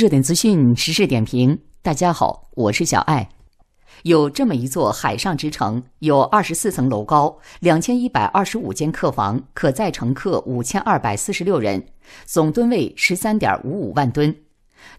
热点资讯、时事点评，大家好，我是小艾。有这么一座海上之城，有二十四层楼高，两千一百二十五间客房，可载乘客五千二百四十六人，总吨位十三点五五万吨。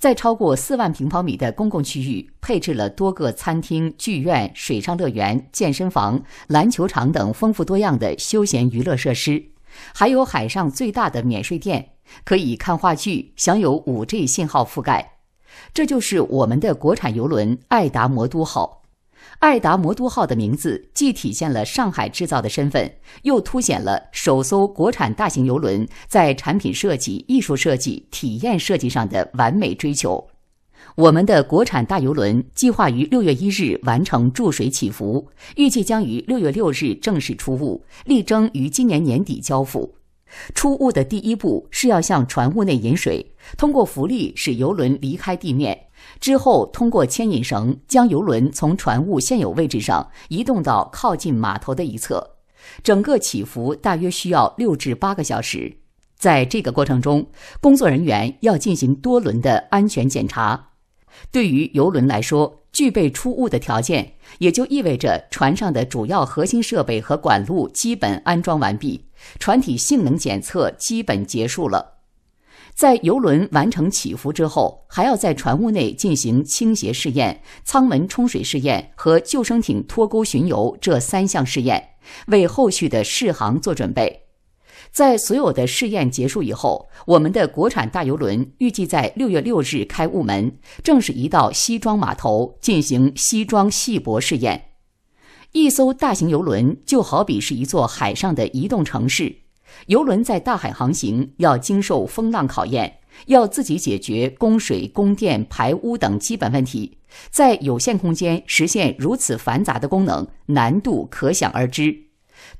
在超过四万平方米的公共区域，配置了多个餐厅、剧院、水上乐园、健身房、篮球场等丰富多样的休闲娱乐设施。还有海上最大的免税店，可以看话剧，享有 5G 信号覆盖。这就是我们的国产游轮“爱达魔都号”。“爱达魔都号”的名字既体现了上海制造的身份，又凸显了首艘国产大型游轮在产品设计、艺术设计、体验设计上的完美追求。我们的国产大游轮计划于六月一日完成注水起浮，预计将于六月六日正式出坞，力争于今年年底交付。出坞的第一步是要向船坞内引水，通过浮力使游轮离开地面，之后通过牵引绳将游轮从船坞现有位置上移动到靠近码头的一侧。整个起浮大约需要六至八个小时，在这个过程中，工作人员要进行多轮的安全检查。对于游轮来说，具备出坞的条件，也就意味着船上的主要核心设备和管路基本安装完毕，船体性能检测基本结束了。在游轮完成起伏之后，还要在船坞内进行倾斜试验、舱门冲水试验和救生艇脱钩巡游这三项试验，为后续的试航做准备。在所有的试验结束以后，我们的国产大游轮预计在六月六日开雾门，正式移到西庄码头进行西庄系泊试验。一艘大型游轮就好比是一座海上的移动城市，游轮在大海航行要经受风浪考验，要自己解决供水、供电、排污等基本问题，在有限空间实现如此繁杂的功能，难度可想而知。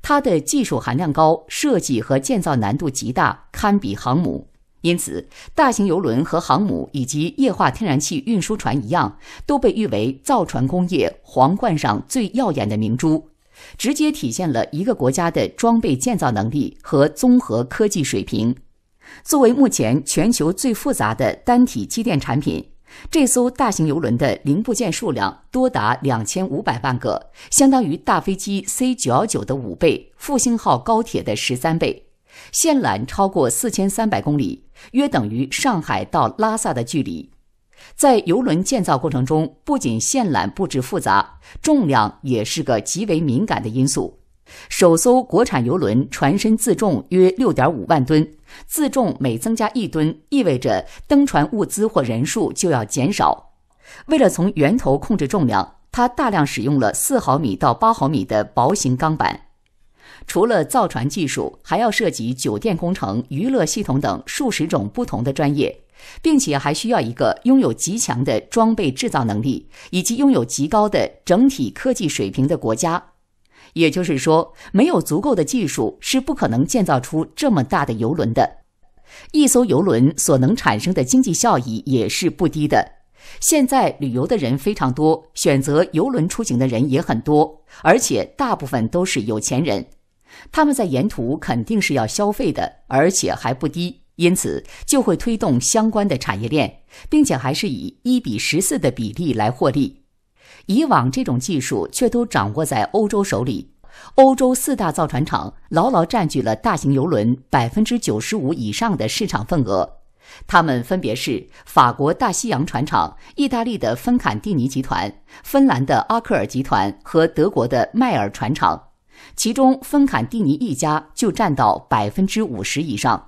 它的技术含量高，设计和建造难度极大，堪比航母。因此，大型油轮和航母以及液化天然气运输船一样，都被誉为造船工业皇冠上最耀眼的明珠，直接体现了一个国家的装备建造能力和综合科技水平。作为目前全球最复杂的单体机电产品。这艘大型游轮的零部件数量多达两千五百万个，相当于大飞机 C 九幺九的五倍，复兴号高铁的十三倍。线缆超过四千三百公里，约等于上海到拉萨的距离。在游轮建造过程中，不仅线缆布置复杂，重量也是个极为敏感的因素。首艘国产游轮船身自重约六点五万吨，自重每增加一吨，意味着登船物资或人数就要减少。为了从源头控制重量，它大量使用了四毫米到八毫米的薄型钢板。除了造船技术，还要涉及酒店工程、娱乐系统等数十种不同的专业，并且还需要一个拥有极强的装备制造能力以及拥有极高的整体科技水平的国家。也就是说，没有足够的技术是不可能建造出这么大的游轮的。一艘游轮所能产生的经济效益也是不低的。现在旅游的人非常多，选择游轮出行的人也很多，而且大部分都是有钱人。他们在沿途肯定是要消费的，而且还不低，因此就会推动相关的产业链，并且还是以一比十四的比例来获利。以往这种技术却都掌握在欧洲手里，欧洲四大造船厂牢牢占据了大型游轮百分之九十五以上的市场份额。他们分别是法国大西洋船厂、意大利的芬坎蒂尼集团、芬兰的阿克尔集团和德国的迈尔船厂。其中，芬坎蒂尼一家就占到百分之五十以上。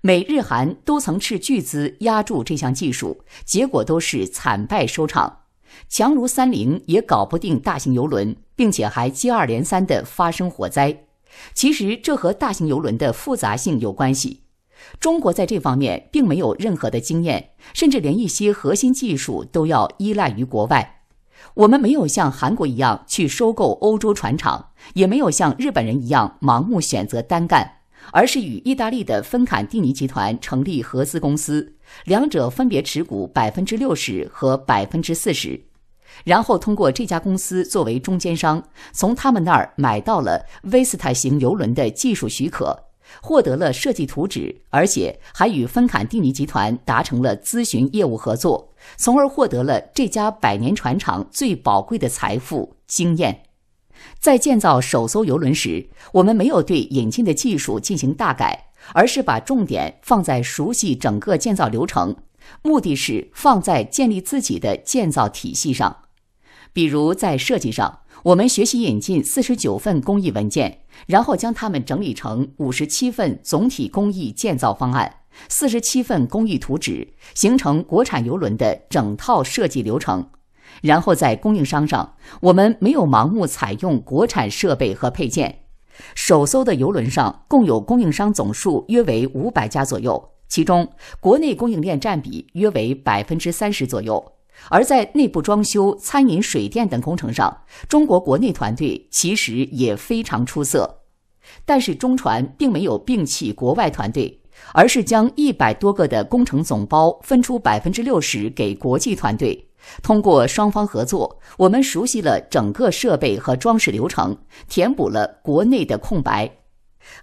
美日韩都曾斥巨资押注这项技术，结果都是惨败收场。强如三菱也搞不定大型游轮，并且还接二连三的发生火灾。其实这和大型游轮的复杂性有关系。中国在这方面并没有任何的经验，甚至连一些核心技术都要依赖于国外。我们没有像韩国一样去收购欧洲船厂，也没有像日本人一样盲目选择单干，而是与意大利的芬坎蒂尼集团成立合资公司。两者分别持股百分之六十和百分之四十，然后通过这家公司作为中间商，从他们那儿买到了威斯泰型游轮的技术许可，获得了设计图纸，而且还与芬坎蒂尼集团达成了咨询业务合作，从而获得了这家百年船厂最宝贵的财富——经验。在建造首艘游轮时，我们没有对引进的技术进行大改。而是把重点放在熟悉整个建造流程，目的是放在建立自己的建造体系上。比如在设计上，我们学习引进四十九份工艺文件，然后将它们整理成五十七份总体工艺建造方案、四十七份工艺图纸，形成国产游轮的整套设计流程。然后在供应商上，我们没有盲目采用国产设备和配件。首艘的游轮上共有供应商总数约为五百家左右，其中国内供应链占比约为百分之三十左右。而在内部装修、餐饮、水电等工程上，中国国内团队其实也非常出色。但是中船并没有摒弃国外团队，而是将一百多个的工程总包分出百分之六十给国际团队。通过双方合作，我们熟悉了整个设备和装饰流程，填补了国内的空白。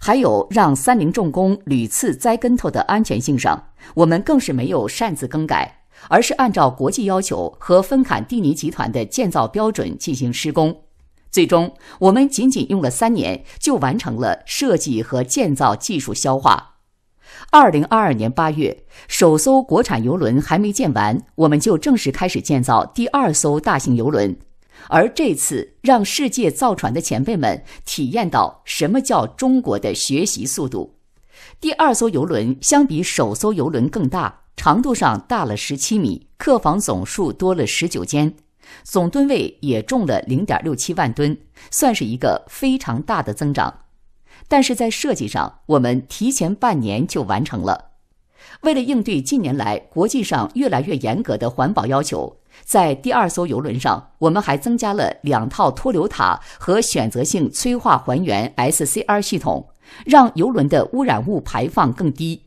还有让三菱重工屡次栽跟头的安全性上，我们更是没有擅自更改，而是按照国际要求和芬坎蒂尼集团的建造标准进行施工。最终，我们仅仅用了三年就完成了设计和建造技术消化。二零二二年八月，首艘国产游轮还没建完，我们就正式开始建造第二艘大型游轮。而这次让世界造船的前辈们体验到什么叫中国的学习速度。第二艘游轮相比首艘游轮更大，长度上大了十七米，客房总数多了十九间，总吨位也重了零点六七万吨，算是一个非常大的增长。但是在设计上，我们提前半年就完成了。为了应对近年来国际上越来越严格的环保要求，在第二艘游轮上，我们还增加了两套脱硫塔和选择性催化还原 （SCR） 系统，让游轮的污染物排放更低。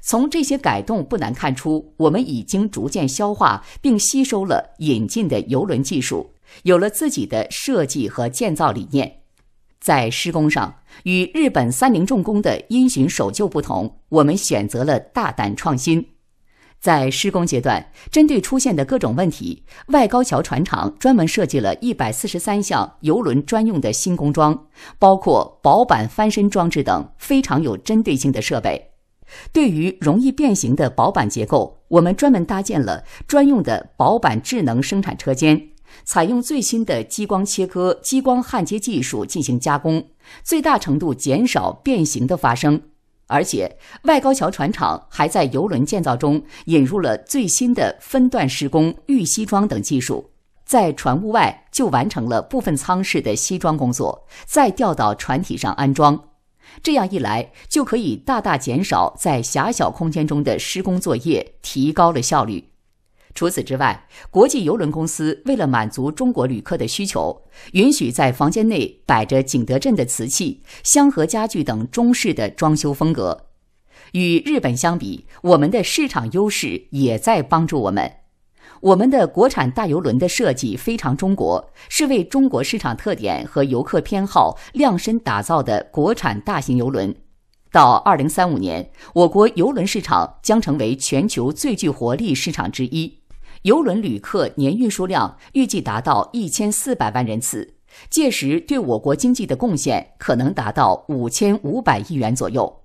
从这些改动不难看出，我们已经逐渐消化并吸收了引进的游轮技术，有了自己的设计和建造理念。在施工上，与日本三菱重工的因循守旧不同，我们选择了大胆创新。在施工阶段，针对出现的各种问题，外高桥船厂专门设计了一百四十三项游轮专用的新工装，包括薄板翻身装置等非常有针对性的设备。对于容易变形的薄板结构，我们专门搭建了专用的薄板智能生产车间。采用最新的激光切割、激光焊接技术进行加工，最大程度减少变形的发生。而且，外高桥船厂还在游轮建造中引入了最新的分段施工、预吸装等技术，在船坞外就完成了部分舱室的吸装工作，再吊到船体上安装。这样一来，就可以大大减少在狭小空间中的施工作业，提高了效率。除此之外，国际邮轮公司为了满足中国旅客的需求，允许在房间内摆着景德镇的瓷器、香河家具等中式的装修风格。与日本相比，我们的市场优势也在帮助我们。我们的国产大游轮的设计非常中国，是为中国市场特点和游客偏好量身打造的国产大型游轮。到二零三五年，我国游轮市场将成为全球最具活力市场之一。邮轮旅客年运输量预计达到一千四百万人次，届时对我国经济的贡献可能达到五千五百亿元左右。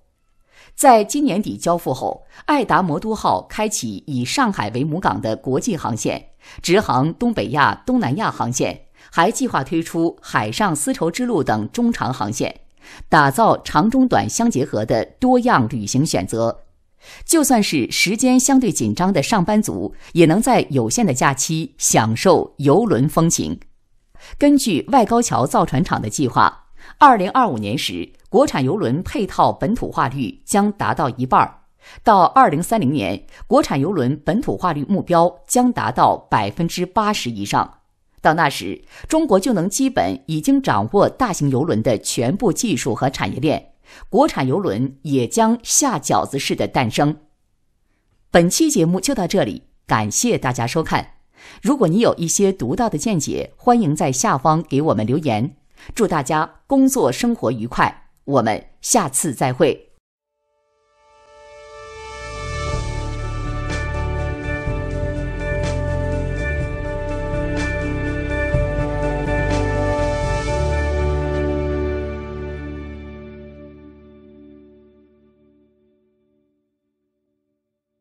在今年底交付后，爱达魔都号开启以上海为母港的国际航线，直航东北亚、东南亚航线，还计划推出海上丝绸之路等中长航线，打造长中短相结合的多样旅行选择。就算是时间相对紧张的上班族，也能在有限的假期享受游轮风情。根据外高桥造船厂的计划，二零二五年时，国产游轮配套本土化率将达到一半；到二零三零年，国产游轮本土化率目标将达到百分之八十以上。到那时，中国就能基本已经掌握大型游轮的全部技术和产业链。国产游轮也将下饺子式的诞生。本期节目就到这里，感谢大家收看。如果你有一些独到的见解，欢迎在下方给我们留言。祝大家工作生活愉快，我们下次再会。